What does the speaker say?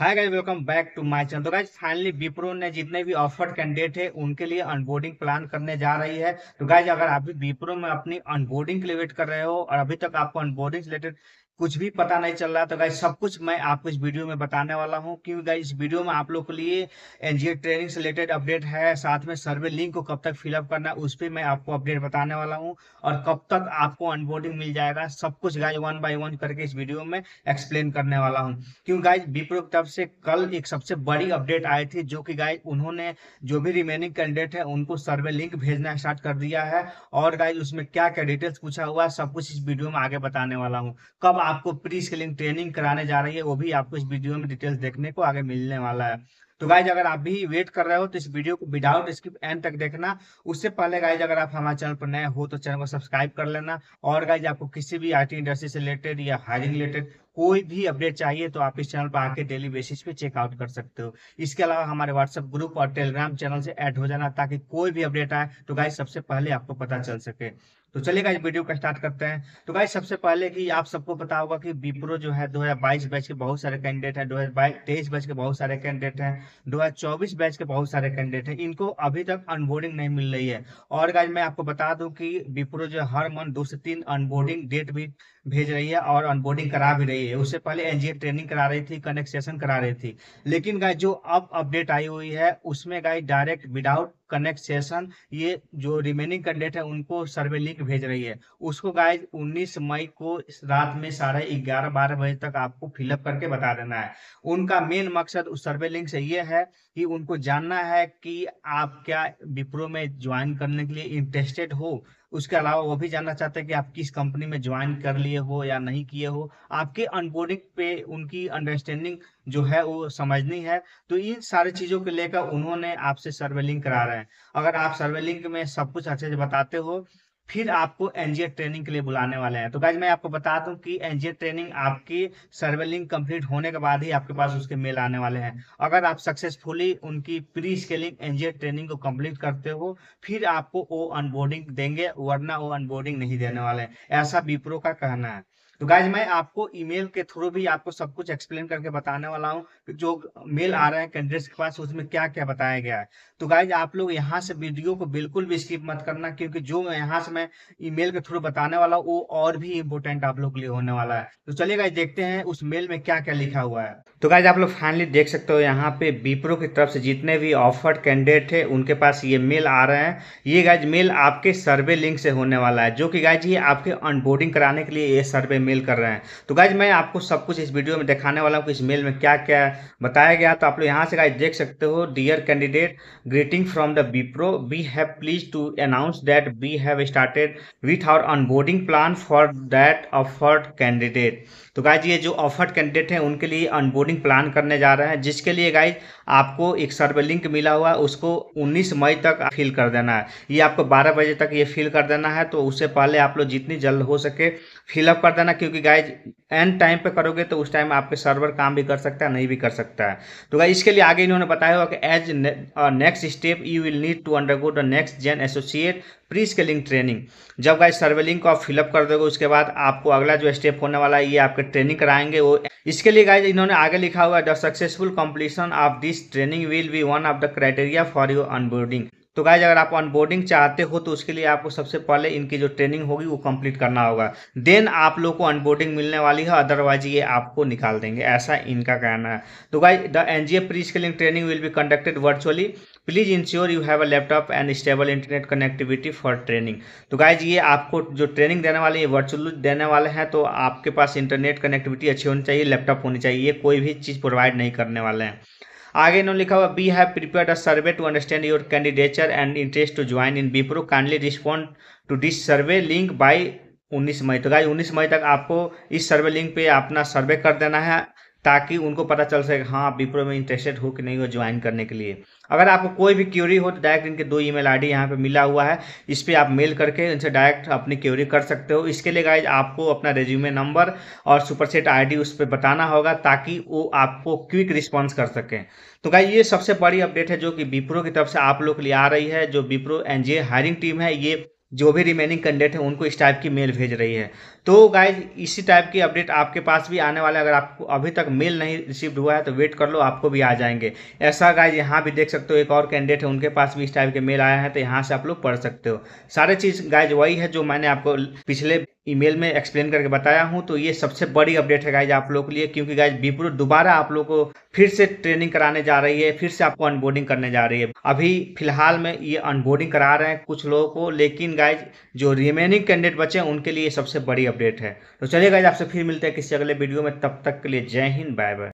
hi guys welcome back to my channel तो guys finally Wipro ने जितने भी ऑफर्ड कैंडिडेट है उनके लिए अनबोर्डिंग प्लान करने जा रही है तो गाइस अगर आप भी विप्रो में अपनी अनबोर्डिंग के लिए वेट कर रहे हो और अभी तक आपको अनबोर्डिंग रिलेटेड कुछ भी पता नहीं चल रहा तो गाइज सब कुछ मैं आपको इस वीडियो में बताने वाला हूँ क्योंकि गाइज इस वीडियो में आप लोग के लिए एनजीओ ट्रेनिंग से रिलेटेड अपडेट है साथ में सर्वे लिंक को कब तक फिलअप करना है उस पर मैं आपको अपडेट बताने वाला हूँ और कब तक आपको अनबोर्डिंग मिल जाएगा सब कुछ गाइज वन बाय वन करके इस वीडियो में एक्सप्लेन करने वाला हूँ क्योंकि गाइज बीप्रो की तरफ से कल एक सबसे बड़ी अपडेट आई थी जो कि गाइज उन्होंने जो भी रिमेनिंग कैंडिडेट है उनको सर्वे लिंक भेजना स्टार्ट कर दिया है और गाइज उसमें क्या क्या डिटेल्स पूछा हुआ है सब कुछ इस वीडियो में आगे बताने वाला हूँ कब आपको प्री स्किलिंग ट्रेनिंग कराने जा रही है वो भी आपको इस वीडियो में डिटेल्स देखने को आगे मिलने वाला है तो गाइज अगर आप भी वेट कर रहे हो तो इस वीडियो को विदाउट स्किप एंड तक देखना उससे पहले गाइज अगर आप हमारे चैनल पर नए हो तो चैनल को सब्सक्राइब कर लेना और गाइज आपको किसी भी आईटी इंडस्ट्री से रिलेटेड या हायरिंग रिलेटेड कोई भी अपडेट चाहिए तो आप इस चैनल पर आके डेली बेसिस पे चेकआउट कर सकते हो इसके अलावा हमारे व्हाट्सएप ग्रुप और टेलीग्राम चैनल से ऐड हो जाना ताकि कोई भी अपडेट आए तो गाइज सबसे पहले आपको पता चल सके तो चलिए गाइज वीडियो का स्टार्ट करते हैं तो गाइज सबसे पहले कि आप सबको पता होगा कि विप्रो जो है दो हजार बाईस बैच के बहुत सारे कैंडिडेट हैं बाईस तेईस बैच के बहुत सारे कैंडिडेट हैं 2024 बैच के बहुत सारे कैंडिडेट हैं इनको अभी तक अनबोर्डिंग नहीं मिल रही है और गाइज मैं आपको बता दूं कि विप्रो जो हर मंथ दो से तीन अनबोर्डिंग डेट भी भेज रही है और अनबोर्डिंग करा भी रही है उससे पहले एनजीए ट्रेनिंग करा रही थी कनेक्सेशन करा रही थी लेकिन गाय जो अब अपडेट आई हुई है उसमें guys direct without connect session ये जो रिमेनिंग कैंडिडेट है उनको सर्वे लिंक भेज रही है उसको गाइज 19 मई को रात में साढ़े ग्यारह बारह बजे तक आपको फिलअप करके बता देना है उनका मेन मकसद उस सर्वे लिंक से ये है कि उनको जानना है कि आप क्या विप्रो में ज्वाइन करने के लिए इंटरेस्टेड हो उसके अलावा वो भी जानना चाहते हैं कि आप किस कंपनी में ज्वाइन कर लिए हो या नहीं किए हो आपके अनबोर्डिंग पे उनकी अंडरस्टैंडिंग जो है वो समझनी है तो इन सारी चीजों को लेकर उन्होंने आपसे सर्वे लिंक करा रहे हैं अगर आप सर्वे लिंक में सब कुछ अच्छे से बताते हो फिर आपको एनजीए ट्रेनिंग के लिए बुलाने वाले हैं तो गाइज मैं आपको बता दूं कि एनजीए ट्रेनिंग आपकी सर्वे लिंक कंप्लीट होने के बाद ही आपके पास उसके मेल आने वाले हैं अगर आप सक्सेसफुली उनकी प्री स्केलिंग एनजीए ट्रेनिंग को कंप्लीट करते हो फिर आपको वो अनबोर्डिंग देंगे वरना वो अनबोर्डिंग नहीं देने वाले ऐसा विप्रो का कहना है तो गाइज मैं आपको ईमेल के थ्रू भी आपको सब कुछ एक्सप्लेन करके बताने वाला हूँ जो मेल आ रहा है कैंडिडेट्स के पास उसमें क्या क्या बताया गया है तो गाइज आप लोग यहाँ से वीडियो को बिल्कुल भी स्किप मत करना क्योंकि जो यहाँ से मैं ईमेल के थ्रू बताने वाला हूँ वो और भी इम्पोर्टेंट आप लोग के लिए होने वाला है तो चलिए गाइज देखते हैं उस मेल में क्या क्या लिखा हुआ है तो गाइज आप लोग फाइनली देख सकते हो यहाँ पे बीप्रो की तरफ से जितने भी ऑफर्ड कैंडिडेट है उनके पास ये मेल आ रहे हैं ये गाइज मेल आपके सर्वे लिंक से होने वाला है जो कि गाइज ये आपके अनबोर्डिंग कराने के लिए ये सर्वे मेल कर रहे हैं तो गाइज मैं आपको सब कुछ इस वीडियो में दिखाने वाला हूँ कि इस मेल में क्या क्या बताया गया तो आप लोग यहाँ से गाइज देख सकते हो dear candidate greeting from the Wipro we have please to announce that we have started with our onboarding plan for that offered candidate तो गाइज ये जो ऑफर्ड कैंडिडेट हैं उनके लिए अनबोर्डिंग प्लान करने जा रहे हैं जिसके लिए गाइज आपको एक सर्वे लिंक मिला हुआ है उसको 19 मई तक फिल कर देना है ये आपको 12 बजे तक ये फिल कर देना है तो उससे पहले आप लोग जितनी जल्द हो सके फिलअप कर देना क्योंकि गाइज एंड टाइम पे करोगे तो उस टाइम आपके सर्वर काम भी कर सकता है नहीं भी कर सकता है तो गाइज इसके लिए आगे इन्होंने बताया हुआ कि as next step you will need to undergo the next gen associate pre skilling training जब गाइज सर्वे लिंक को आप फिलअप कर दोगे उसके बाद आपको अगला जो स्टेप होने वाला है ये आपके ट्रेनिंग कराएंगे वो इसके लिए गाइज इन्होंने आगे लिखा हुआ है the successful completion of this training will be one of the criteria for your onboarding तो गाइज अगर आप अनबोर्डिंग चाहते हो तो उसके लिए आपको सबसे पहले इनकी जो ट्रेनिंग होगी वो कंप्लीट करना होगा देन आप लोग को अनबोर्डिंग मिलने वाली है अदरवाइज ये आपको निकाल देंगे ऐसा इनका कहना है तो guys the N G A pre skilling training will be conducted virtually please ensure you have a laptop and stable internet connectivity for training तो गाइज ये आपको जो ट्रेनिंग देने वाले हैं वर्चुअल देने वाले हैं तो आपके पास इंटरनेट कनेक्टिविटी अच्छी होनी चाहिए लैपटॉप होनी चाहिए कोई भी चीज़ प्रोवाइड नहीं करने वाले हैं आगे इन्होंने लिखा हुआ we have prepare a survey to understand your candidature and interest to join in Wipro kindly respond to this survey link by 19 May तो गाइज 19 मई तक आपको इस सर्वे लिंक पे अपना सर्वे कर देना है ताकि उनको पता चल सके हाँ आप विप्रो में इंटरेस्टेड हो कि नहीं हो ज्वाइन करने के लिए अगर आपको कोई भी क्यूरी हो तो डायरेक्ट इनके दो ईमेल आईडी यहाँ पे मिला हुआ है इस पर आप मेल करके इनसे डायरेक्ट अपनी क्यूरी कर सकते हो इसके लिए गाइज आपको अपना रेज्यूमे नंबर और सुपरसेट आईडी उस पर बताना होगा ताकि वो आपको क्विक रिस्पॉन्स कर सकें तो गाइज ये सबसे बड़ी अपडेट है जो कि विप्रो की तरफ से आप लोग के लिए आ रही है जो विप्रो एन हायरिंग टीम है ये जो भी रिमेनिंग कैंडिडेट है उनको इस टाइप की मेल भेज रही है तो गाइज इसी टाइप की अपडेट आपके पास भी आने वाला है अगर आपको अभी तक मेल नहीं रिसीव हुआ है तो वेट कर लो आपको भी आ जाएंगे ऐसा गाइज यहाँ भी देख सकते हो एक और कैंडिडेट है उनके पास भी इस टाइप के मेल आया है तो यहाँ से आप लोग पढ़ सकते हो सारे चीज़ गाइज वही है जो मैंने आपको पिछले ईमेल में एक्सप्लेन करके बताया हूं तो ये सबसे बड़ी अपडेट है गाइज आप लोग के लिए क्योंकि गाइज बीप्रो दोबारा आप लोग को फिर से ट्रेनिंग कराने जा रही है फिर से आपको अनबोर्डिंग करने जा रही है अभी फिलहाल में ये अनबोर्डिंग करा रहे हैं कुछ लोगों को लेकिन गाइज जो रिमेनिंग कैंडिडेट बचे हैं उनके लिए सबसे बड़ी अपडेट है तो चलिए गाइज आपसे फिर मिलते हैं किसी अगले वीडियो में तब तक के लिए जय हिंद बाय बाय